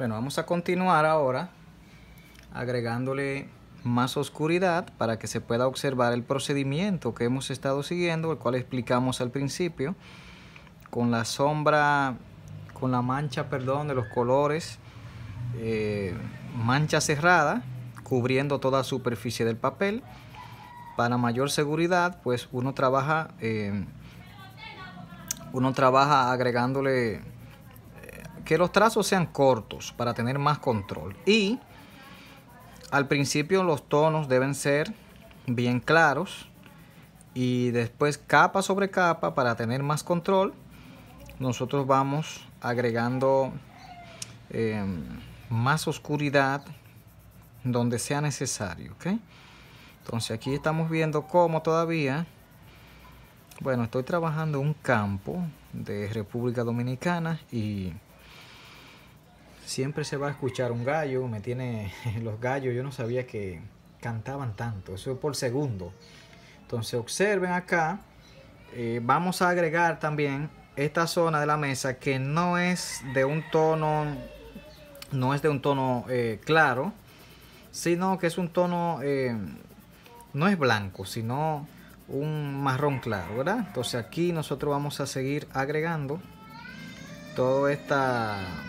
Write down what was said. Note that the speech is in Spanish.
Bueno, vamos a continuar ahora agregándole más oscuridad para que se pueda observar el procedimiento que hemos estado siguiendo, el cual explicamos al principio, con la sombra, con la mancha, perdón, de los colores, eh, mancha cerrada, cubriendo toda la superficie del papel. Para mayor seguridad, pues uno trabaja, eh, uno trabaja agregándole que los trazos sean cortos para tener más control. Y al principio los tonos deben ser bien claros y después capa sobre capa para tener más control. Nosotros vamos agregando em, más oscuridad donde sea necesario. ¿okay? Entonces aquí estamos viendo cómo todavía, bueno, estoy trabajando un campo de República Dominicana y siempre se va a escuchar un gallo, me tiene los gallos, yo no sabía que cantaban tanto, eso por segundo. Entonces observen acá, eh, vamos a agregar también esta zona de la mesa que no es de un tono, no es de un tono eh, claro, sino que es un tono, eh, no es blanco, sino un marrón claro, ¿verdad? Entonces aquí nosotros vamos a seguir agregando toda esta